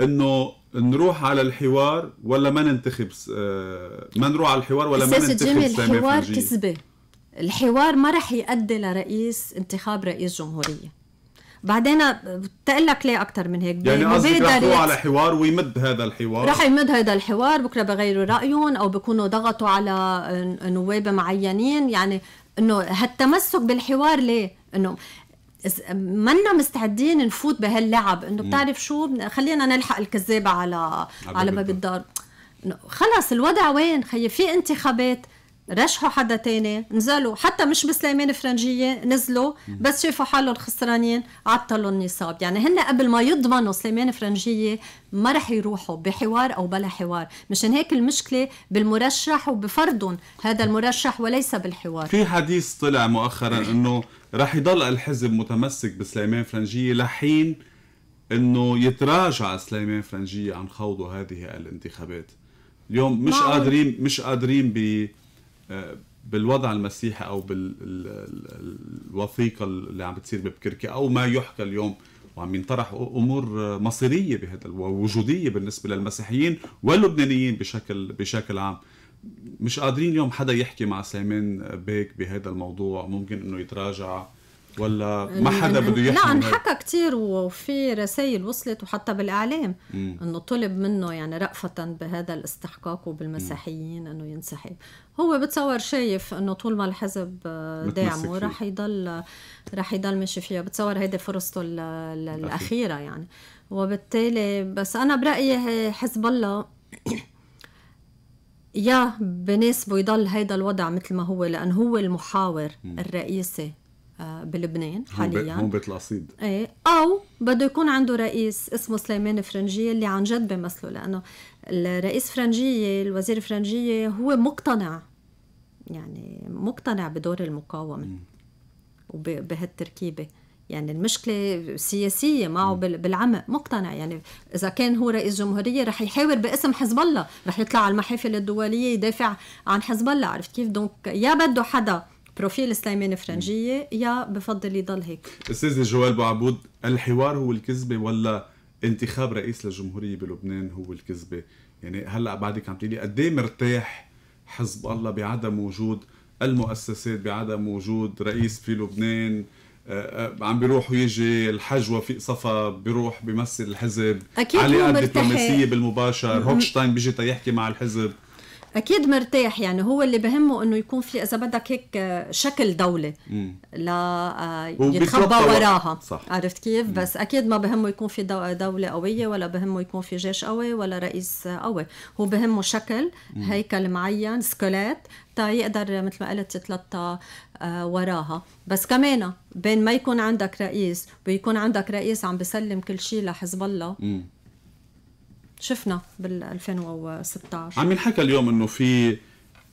انه نروح على الحوار ولا ما ننتخب آه، ما نروح على الحوار ولا ما ننتخب الحوار كذبه الحوار ما رح يؤدي لرئيس انتخاب رئيس جمهوريه بعدين لك ليه اكثر من هيك يعني قصدك رح على حوار ويمد هذا الحوار رح يمد هذا الحوار بكره بغيروا رايهم او بكونوا ضغطوا على نواب معينين يعني انه هالتمسك بالحوار ليه انه منا مستعدين نفوت بهاللعب انه بتعرف شو خلينا نلحق الكذابه على على باب الدار خلص الوضع وين خي في انتخابات رشحوا حدا تاني نزلوا حتى مش بسليمان فرنجيه نزلوا بس شافوا حالهم خسرانين عطلوا النصاب يعني هن قبل ما يضمنوا سليمان فرنجيه ما رح يروحوا بحوار او بلا حوار مشان هيك المشكله بالمرشح وبفرضهم هذا المرشح وليس بالحوار في حديث طلع مؤخرا انه رح يضل الحزب متمسك بسليمان فرنجيه لحين انه يتراجع سليمان فرنجيه عن خوضه هذه الانتخابات اليوم مش قادرين مش قادرين ب بالوضع المسيحي او بالوثيقه اللي عم بتصير ببكركي او ما يحكى اليوم وعم ينطرح امور مصيريه بهذا ووجوديه بالنسبه للمسيحيين واللبنانيين بشكل بشكل عام مش قادرين اليوم حدا يحكي مع سليمان بيك بهذا الموضوع ممكن انه يتراجع ولا ما حدا بده يحكي لا نعم، انحكى كثير وفي رسائل وصلت وحتى بالاعلام انه طلب منه يعني رأفة بهذا الاستحقاق وبالمسيحيين انه ينسحب هو بتصور شايف انه طول ما الحزب آه، داعمه رح يضل رح يضل ماشي فيها بتصور هيدي فرصته الاخيره يعني وبالتالي بس انا برايي حزب الله يا بناسبه يضل هيدا الوضع مثل ما هو لأن هو المحاور الرئيسي آه، بلبنان حاليا مو بيت القصيد ايه او بده يكون عنده رئيس اسمه سليمان فرنجيه اللي عن جد بمثله لانه الرئيس فرنجيه الوزير فرنجيه هو مقتنع يعني مقتنع بدور المقاومه وبهالتركيبه يعني المشكلة سياسية معه بالعمق مقتنع يعني إذا كان هو رئيس جمهورية رح يحاور باسم حزب الله رح يطلع على المحافل الدولية يدافع عن حزب الله عرفت كيف دونك يا بده حدا بروفيل سليمان فرنجيه يا بفضل يضل هيك استاذ جوال بعبود الحوار هو الكذبه ولا انتخاب رئيس للجمهوريه بلبنان هو الكذبه يعني هلا بعدك عم تقولي قد إيه مرتاح حزب الله بعدم وجود المؤسسات بعدم وجود رئيس في لبنان آه، آه، عم بيروح ويجي الحج وفيق صفا بيروح بيمثل الحزب أكيد علاقات دبلوماسيه بالمباشر هوكشتاين بيجي تيحكي مع الحزب اكيد مرتاح يعني هو اللي بهمه انه يكون في اذا بدك هيك آه، شكل دوله لا آه، يتخبى وراها صح. عرفت كيف مم. بس اكيد ما بهمه يكون في دوله قويه ولا بهمه يكون في جيش قوي ولا رئيس قوي هو بهمه شكل مم. هيكل معين سكولات تا يقدر مثل ما قلت يتلطى آه، وراها بس كمان بين ما يكون عندك رئيس ويكون عندك رئيس عم بسلم كل شيء لحزب الله مم. شفنا بال 2016 عم ينحكى اليوم انه في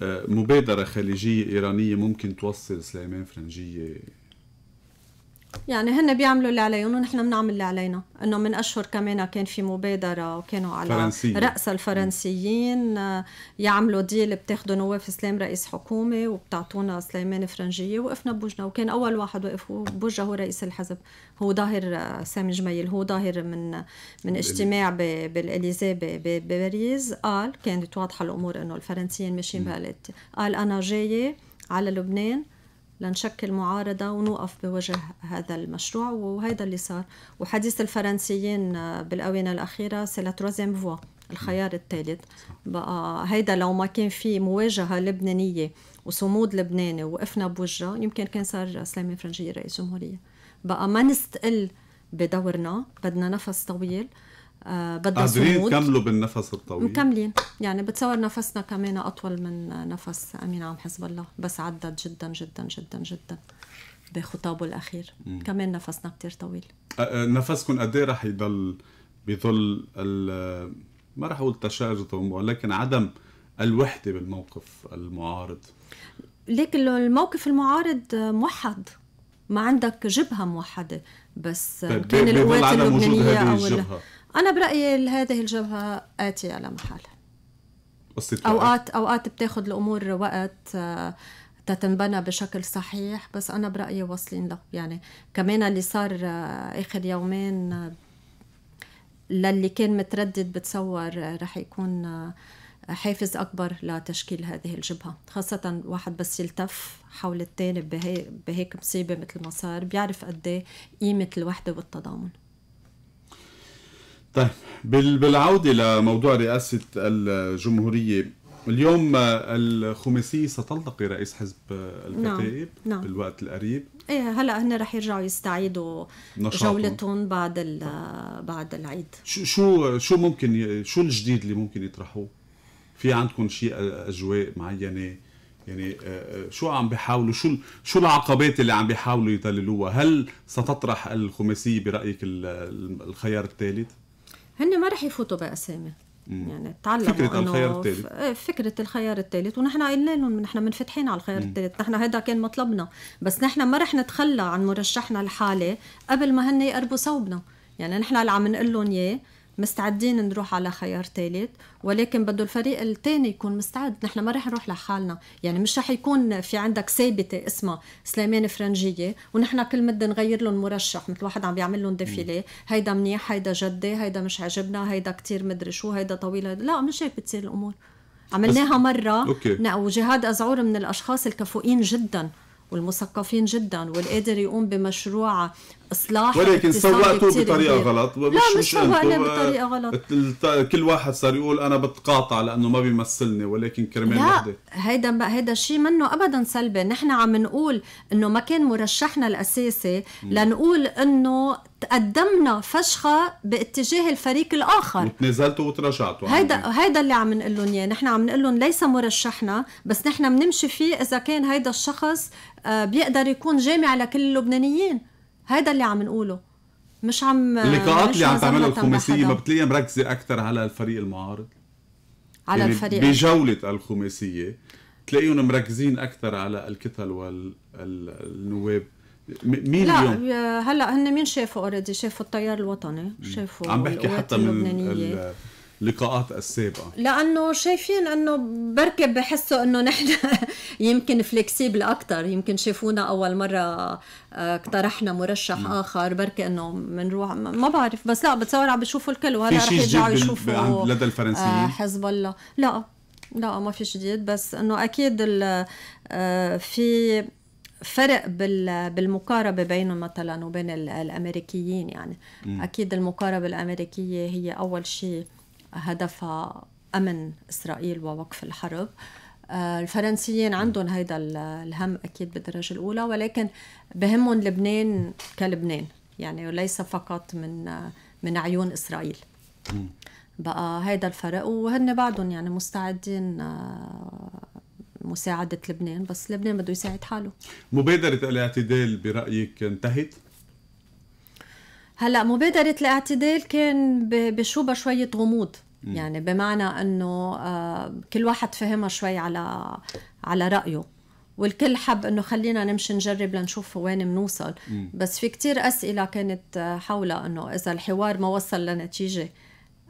آه، مبادره خليجيه ايرانيه ممكن توصل سليمان فرنجيه يعني هن بيعملوا اللي عليهم ونحن بنعمل اللي علينا انه من اشهر كمان كان في مبادره وكانوا على فرنسية. راس الفرنسيين آه، يعملوا ديل بتاخذوا نواف سلام رئيس حكومه وبتعطونا سليمان فرنجيه وقفنا بوجنا وكان اول واحد وقف بوجه هو رئيس الحزب هو ظاهر آه، سامي جميل هو ظاهر من آه، من اجتماع بالاليزي بباريس قال كانت واضحه الامور انه الفرنسيين ماشيين بهالاتجاه قال انا جايه على لبنان لنشكل معارضة ونوقف بوجه هذا المشروع وهذا اللي صار وحديث الفرنسيين آه، بالآونة الأخيرة سي لا تروزيام فوا الخيار الثالث بقى هيدا لو ما كان في مواجهة لبنانية وصمود لبناني وقفنا بوجهها يمكن كان صار سليمان فرنجية رئيس جمهورية بقى ما نستقل بدورنا بدنا نفس طويل آه، بدها قادرين تكملوا بالنفس الطويل مكملين يعني بتصور نفسنا كمان اطول من نفس امين عام حزب الله بس عدد جدا جدا جدا جدا بخطابه الاخير مم. كمان نفسنا كتير طويل نفسكم قد ايه رح يضل بظل ما رح اقول تشاجر ولكن عدم الوحده بالموقف المعارض ليك الموقف المعارض موحد ما عندك جبهه موحده بس طيب، كان القوات اللبنانيه او الجبهة. أنا برأيي هذه الجبهة آتية على محل أوقات أوقات بتاخد الأمور وقت آه، تتنبنى بشكل صحيح بس أنا برأيي واصلين له يعني كمان اللي صار آه، آخر يومين آه، للي كان متردد بتصور رح يكون حافز أكبر لتشكيل هذه الجبهة خاصة واحد بس يلتف حول التاني بهيك مصيبة مثل ما صار بيعرف قد إيه قيمة الوحدة والتضامن طيب بالعودة لموضوع رئاسة الجمهورية اليوم الخماسية ستلتقي رئيس حزب الكتائب نعم. نعم. بالوقت القريب ايه هلا هن رح يرجعوا يستعيدوا جولتهم بعد طيب. بعد العيد شو شو ممكن شو الجديد اللي ممكن يطرحوه؟ في عندكم شيء اجواء معينه يعني آه، آه، شو عم بيحاولوا شو شو العقبات اللي عم بيحاولوا يدللوها؟ هل ستطرح الخماسيه برايك الخيار الثالث؟ هن ما رح يفوتوا باسامي يعني تعلموا فكرة الخيار الثالث إيه، فكرة الخيار الثالث ونحن قلنا لهم نحن منفتحين على الخيار الثالث نحن هذا كان مطلبنا بس نحن ما رح نتخلى عن مرشحنا الحالي قبل ما هن يقربوا صوبنا يعني نحن اللي عم نقول لهم اياه مستعدين نروح على خيار ثالث ولكن بده الفريق الثاني يكون مستعد نحن ما رح نروح لحالنا يعني مش رح يكون في عندك ثابته اسمها سليمان فرنجيه ونحن كل مده نغير لهم مرشح مثل واحد عم بيعمل لهم ديفيلي هيدا منيح هيدا جدي هيدا مش عاجبنا هيدا كتير مدري شو هيدا طويل هيدا لا مش هيك بتصير الامور عملناها مره أوكي. وجهاد ازعور من الاشخاص الكفؤين جدا والمثقفين جدا والقادر يقوم بمشروع اصلاح ولكن سوقته بطريقه كتير. غلط لا مش, مش سوقنا بطريقه غلط كل واحد صار يقول انا بتقاطع لانه ما بيمثلني ولكن كرمال لا وحدة. هيدا هيدا الشيء منه ابدا سلبي نحن عم نقول انه ما كان مرشحنا الاساسي لنقول انه تقدمنا فشخة باتجاه الفريق الآخر وتنازلتوا وتراجعتوا هيدا هيدا اللي عم نقول لهم إياه، نحن عم نقول لهم ليس مرشحنا بس نحن بنمشي فيه إذا كان هيدا الشخص آه، بيقدر يكون جامع لكل اللبنانيين هيدا اللي عم نقوله مش عم اللقاءات اللي عم تعملها الخماسيه ما بتلاقيها مركزه اكثر على الفريق المعارض على يعني الفريق بجوله الخماسيه تلاقيهم مركزين اكثر على الكتل والنواب مين لا اليوم؟ هلا هن مين شافوا اوريدي شافوا التيار الوطني شافوا عم بحكي حتى من اللقاءات السابقه لانه شايفين انه بركي بحسوا انه نحن [LAUGHS] يمكن فلكسيبل اكثر يمكن شافونا اول مره آه، اقترحنا مرشح م. اخر بركي انه بنروح ما بعرف بس لا بتصور عم بيشوفوا الكل وهلا رح يرجعوا يشوفوا لدى الفرنسيين آه، حزب الله لا لا ما في جديد بس انه اكيد آه، في فرق بالمقاربه بينه مثلا وبين الامريكيين يعني م. اكيد المقاربه الامريكيه هي اول شيء هدفها أمن إسرائيل ووقف الحرب آه، الفرنسيين عندهم هيدا الهم أكيد بالدرجة الأولى ولكن بهمهم لبنان كلبنان يعني وليس فقط من من عيون إسرائيل بقى هيدا الفرق وهن بعدهم يعني مستعدين آه، مساعدة لبنان بس لبنان بده يساعد حاله مبادرة الاعتدال برأيك انتهت؟ هلا مبادرة الاعتدال كان بشوبها شوية غموض م. يعني بمعنى انه آه، كل واحد فهمها شوي على على رأيه والكل حب انه خلينا نمشي نجرب لنشوف وين بنوصل بس في كتير اسئله كانت آه، حولها انه اذا الحوار ما وصل لنتيجه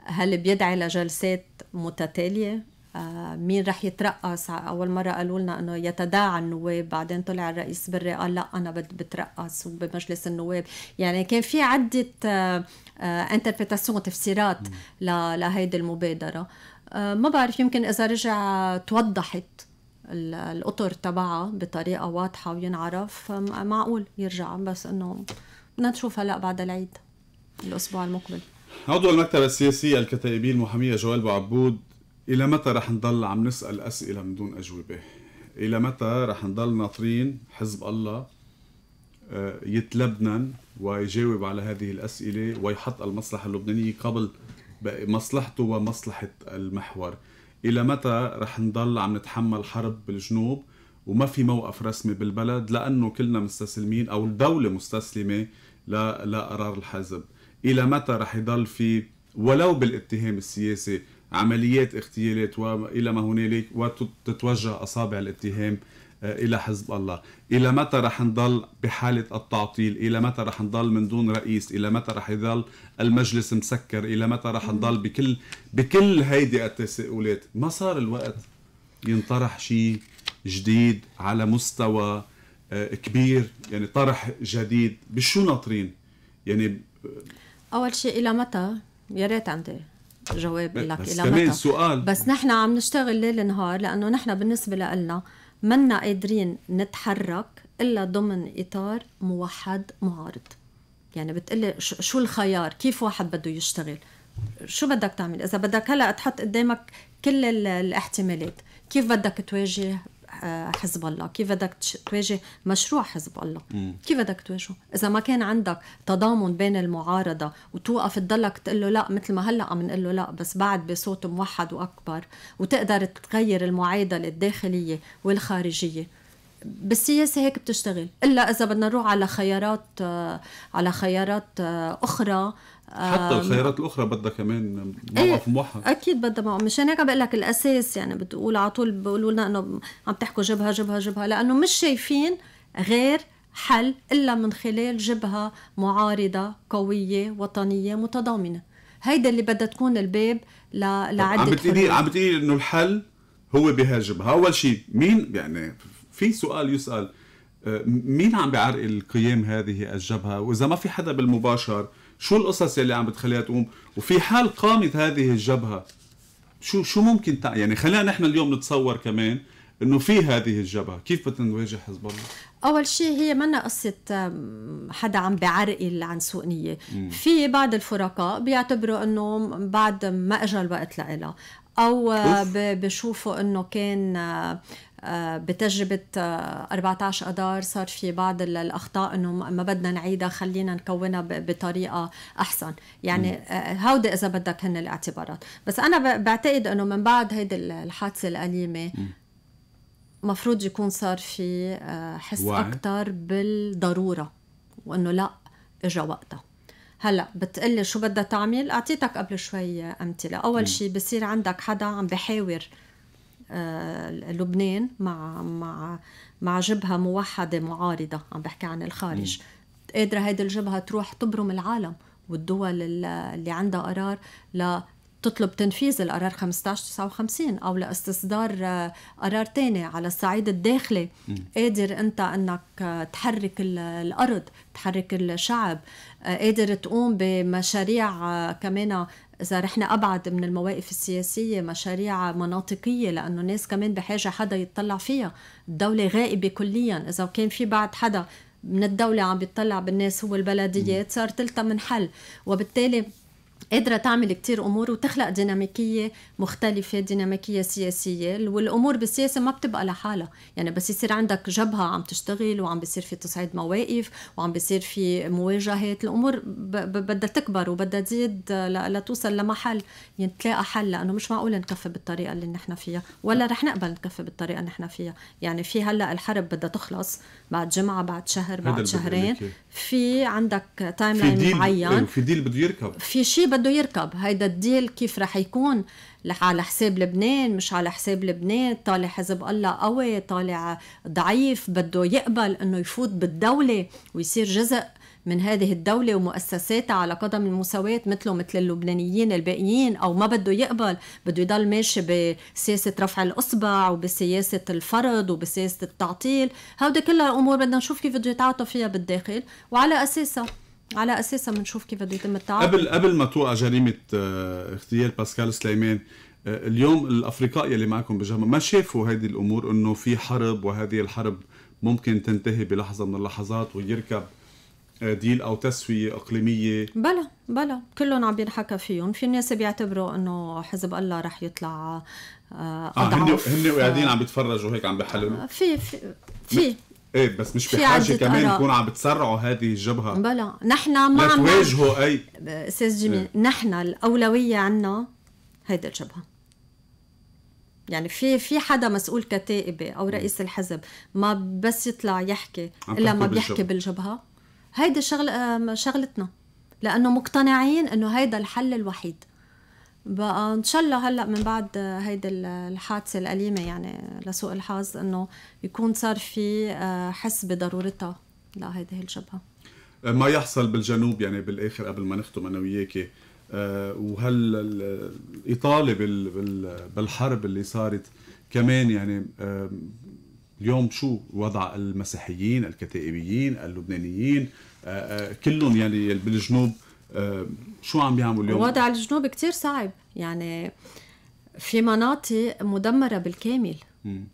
هل بيدعي لجلسات متتاليه آه، مين رح يترأس أول مرة قالوا لنا أنه يتداعى النواب بعدين طلع الرئيس بري قال لا أنا بترأس وبمجلس النواب يعني كان في عدة انتربريتاسيون آه، آه، تفسيرات لهيدي المبادرة ما بعرف يمكن إذا رجع توضحت الأطر تبعها بطريقة واضحة وينعرف معقول يرجع بس إنه بدنا نشوف هلأ بعد العيد الأسبوع المقبل عضو المكتب السياسي الكتائبي المحامية جوال عبود الى متى رح نضل عم نسال اسئله من دون اجوبه الى متى رح نضل ناطرين حزب الله آه، يتلبنن ويجاوب على هذه الاسئله ويحط المصلحه اللبنانيه قبل مصلحته ومصلحه المحور الى متى رح نضل عم نتحمل حرب بالجنوب وما في موقف رسمي بالبلد لانه كلنا مستسلمين او الدوله مستسلمه لقرار الحزب الى متى رح يضل في ولو بالاتهام السياسي عمليات اغتيالات والى ما هنالك وتتوجه اصابع الاتهام آه، الى حزب الله الى متى رح نضل بحاله التعطيل الى متى رح نضل من دون رئيس الى متى رح يضل المجلس مسكر الى متى رح نضل بكل بكل هيدي التساؤلات ما صار الوقت ينطرح شيء جديد على مستوى آه، كبير يعني طرح جديد بشو ناطرين يعني آه، اول شيء الى متى يا ريت عندي جواب لك بس إلى متى سؤال بس نحن عم نشتغل ليل نهار لأنه نحن بالنسبة لنا منا قادرين نتحرك إلا ضمن إطار موحد معارض يعني بتقلي شو الخيار كيف واحد بده يشتغل شو بدك تعمل إذا بدك هلأ تحط قدامك كل الاحتمالات كيف بدك تواجه آه، حزب الله كيف بدك تواجه مشروع حزب الله مم. كيف بدك تواجهه اذا ما كان عندك تضامن بين المعارضه وتوقف تضلك تقول له لا مثل ما هلا عم نقول له لا بس بعد بصوت موحد واكبر وتقدر تغير المعادله الداخليه والخارجيه بالسياسه هيك بتشتغل الا اذا بدنا نروح على خيارات آه، على خيارات آه، اخرى حتى الخيارات الاخرى بدها كمان إيه، موقف إيه موحد اكيد بدها موقف مشان هيك بقول لك الاساس يعني بتقول على طول بيقولوا لنا انه عم تحكوا جبهه جبهه جبهه لانه مش شايفين غير حل الا من خلال جبهه معارضه قويه وطنيه متضامنه هيدا اللي بدها تكون الباب ل... لعده عم بتقولي عم بتقولي انه الحل هو بهالجبهه اول شيء مين يعني في سؤال يسال آه، مين عم بيعرقل قيام هذه الجبهه واذا ما في حدا بالمباشر شو القصص اللي عم بتخليها تقوم وفي حال قامت هذه الجبهه شو شو ممكن تع... يعني خلينا نحن اليوم نتصور كمان انه في هذه الجبهه كيف بدنا نواجه حزب الله اول شيء هي منا قصه حدا عم بعرقل عن سوء نيه في بعض الفرقاء بيعتبروا انه بعد ما اجى الوقت لها او بشوفوا انه كان بتجربة 14 آه، أدار صار في بعض الأخطاء أنه ما بدنا نعيدها خلينا نكونها بطريقة أحسن يعني هودي آه، إذا بدك هن الاعتبارات بس أنا بعتقد أنه من بعد هيدي الحادثة الأليمة مفروض يكون صار في آه، حس أكتر بالضرورة وأنه لا إجا وقتها هلا بتقلي شو بدها تعمل اعطيتك قبل شوي امثله اول شيء بصير عندك حدا عم بحاور آه، لبنان مع مع مع جبهه موحده معارضه عم بحكي عن الخارج قادره هيدي الجبهه تروح تبرم العالم والدول اللي عندها قرار ل تطلب تنفيذ القرار 1559 او لاستصدار آه، قرار تاني على الصعيد الداخلي قادر انت انك آه، تحرك الارض تحرك الشعب قادر تقوم بمشاريع كمان اذا رحنا ابعد من المواقف السياسيه مشاريع مناطقيه لانه الناس كمان بحاجه حدا يتطلع فيها الدوله غائبه كليا اذا كان في بعد حدا من الدولة عم بيطلع بالناس هو البلديات صار تلتا من حل وبالتالي قادره تعمل كتير امور وتخلق ديناميكيه مختلفه ديناميكيه سياسيه والامور بالسياسه ما بتبقى لحالها يعني بس يصير عندك جبهه عم تشتغل وعم بيصير في تصعيد مواقف وعم بيصير في مواجهات الامور بدها تكبر وبدها تزيد لتوصل لمحل يعني حل لانه مش معقول نكفي بالطريقه اللي نحن فيها ولا رح نقبل نكفي بالطريقه اللي نحن فيها يعني في هلا الحرب بدها تخلص بعد جمعه بعد شهر بعد شهرين في عندك تايم لاين معين إيه، في ديل بده يركب في شيء بده يركب هيدا الديل كيف رح يكون على حساب لبنان مش على حساب لبنان طالع حزب الله قوي طالع ضعيف بده يقبل انه يفوت بالدوله ويصير جزء من هذه الدولة ومؤسساتها على قدم المساواة مثله مثل اللبنانيين الباقيين أو ما بده يقبل بده يضل ماشي بسياسة رفع الإصبع وبسياسة الفرض وبسياسة التعطيل هودي كلها أمور بدنا نشوف كيف بده يتعاطوا فيها بالداخل وعلى أساسها على اساسها بنشوف كيف بده يتم التعاطي قبل قبل ما توقع جريمه آه، اغتيال باسكال سليمان آه، اليوم الافرقاء يلي معكم بجامعة ما شافوا هذه الامور انه في حرب وهذه الحرب ممكن تنتهي بلحظه من اللحظات ويركب آه، ديل او تسويه اقليميه بلا بلا كلهم عم ينحكى فيهم في ناس بيعتبروا انه حزب الله رح يطلع اضعف اه هن آه، هن قاعدين آه. عم بيتفرجوا هيك عم بحللوا في في في ايه بس مش بحاجه كمان يكون عم بتسرعوا هذه الجبهه بلا نحن ما عم تواجهوا اي استاذ جميل ايه؟ نحن الاولويه عنا هيدي الجبهه يعني في في حدا مسؤول كتائبه او رئيس الحزب ما بس يطلع يحكي الا ما بيحكي بالجبهه هيدي شغل آه، شغلتنا لانه مقتنعين انه هيدا الحل الوحيد بقى ان شاء الله هلا من بعد آه، هيدي الحادثه الاليمه يعني لسوء الحظ انه يكون صار في آه، حس بضرورتها لهيدي الجبهه ما يحصل بالجنوب يعني بالاخر قبل ما نختم انا وياكي وهل الاطاله بالحرب اللي صارت كمان يعني اليوم شو وضع المسيحيين الكتائبيين اللبنانيين آه، آه، كلهم يعني بالجنوب آه، شو عم بيعملوا اليوم وضع الجنوب كتير صعب يعني في مناطق مدمره بالكامل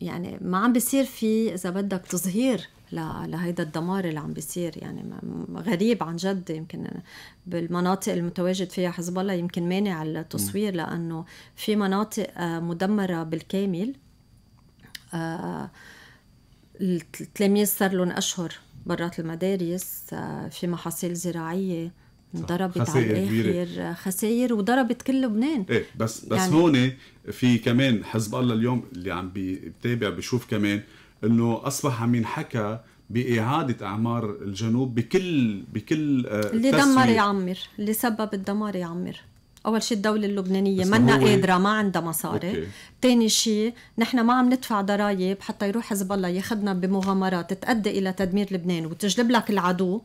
يعني ما عم بيصير في اذا بدك تظهير لهيدا الدمار اللي عم بيصير يعني غريب عن جد يمكن بالمناطق المتواجد فيها حزب الله يمكن مانع التصوير لانه في مناطق مدمره بالكامل آه التلاميذ صار لهم اشهر برات المدارس آه، في محاصيل زراعيه انضربت على الاخر آه، خسائر وضربت كل لبنان ايه بس بس يعني هون في كمان حزب الله اليوم اللي عم بيتابع بشوف كمان انه اصبح عم ينحكى باعاده اعمار الجنوب بكل بكل آه، اللي دمر يعمر اللي سبب الدمار يعمر اول شيء الدوله اللبنانيه منا إيه؟ قادره ما عندها مصاري ثاني شيء نحن ما عم ندفع ضرائب حتى يروح حزب الله ياخذنا بمغامرات تؤدي الى تدمير لبنان وتجلب لك العدو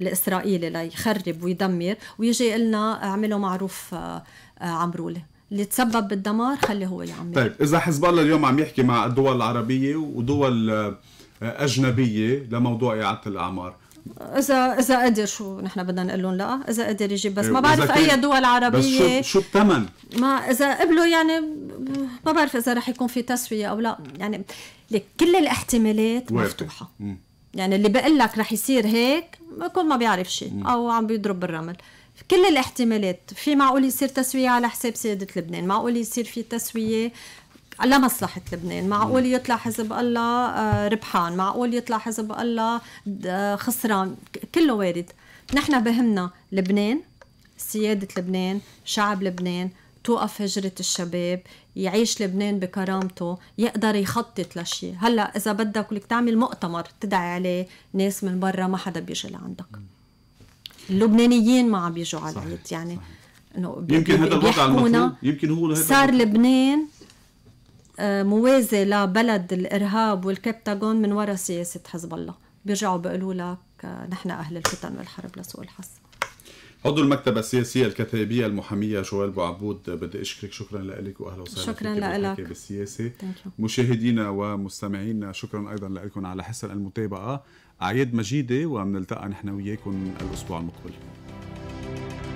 الاسرائيلي ليخرب ويدمر ويجي لنا اعملوا معروف آه، آه، عمروله اللي تسبب بالدمار خلي هو يعمل طيب اذا حزب الله اليوم عم يحكي مع الدول العربيه ودول آه، اجنبيه لموضوع اعاده الاعمار اذا اذا قدر شو نحن بدنا نقول لهم لا اذا قدر يجيب بس ما إيه، بعرف اي دول عربيه بس شو شو الثمن ما اذا قبلوا يعني ما بعرف اذا رح يكون في تسويه او لا يعني لك كل الاحتمالات مفتوحه يعني اللي بقول لك رح يصير هيك بكون ما بيعرف شيء او عم بيضرب بالرمل كل الاحتمالات في معقول يصير تسوية على حساب سيادة لبنان معقول يصير في تسوية لمصلحة لبنان معقول يطلع حزب الله آه، ربحان معقول يطلع حزب الله آه، خسران كله وارد نحن بهمنا لبنان سيادة لبنان شعب لبنان توقف هجرة الشباب يعيش لبنان بكرامته يقدر يخطط لشيء هلا إذا بدك بدك تعمل مؤتمر تدعي عليه ناس من برا ما حدا بيجي لعندك اللبنانيين ما عم بيجوا على العيد يعني صحيح. انه يمكن هذا الوضع يمكن هو صار لبنان آه، موازي لبلد الارهاب والكبتاغون من وراء سياسه حزب الله بيرجعوا بيقولوا لك آه، نحن اهل الفتن والحرب لسوء الحظ عضو المكتبة السياسية الكتابية المحامية جوال بو عبود بدي أشكرك شكرا لك وأهلا وسهلا شكرا لك بالسياسة مشاهدينا ومستمعينا شكرا أيضا لكم على حسن المتابعة أعياد مجيدة ومنلتقى نحن وياكم الأسبوع المقبل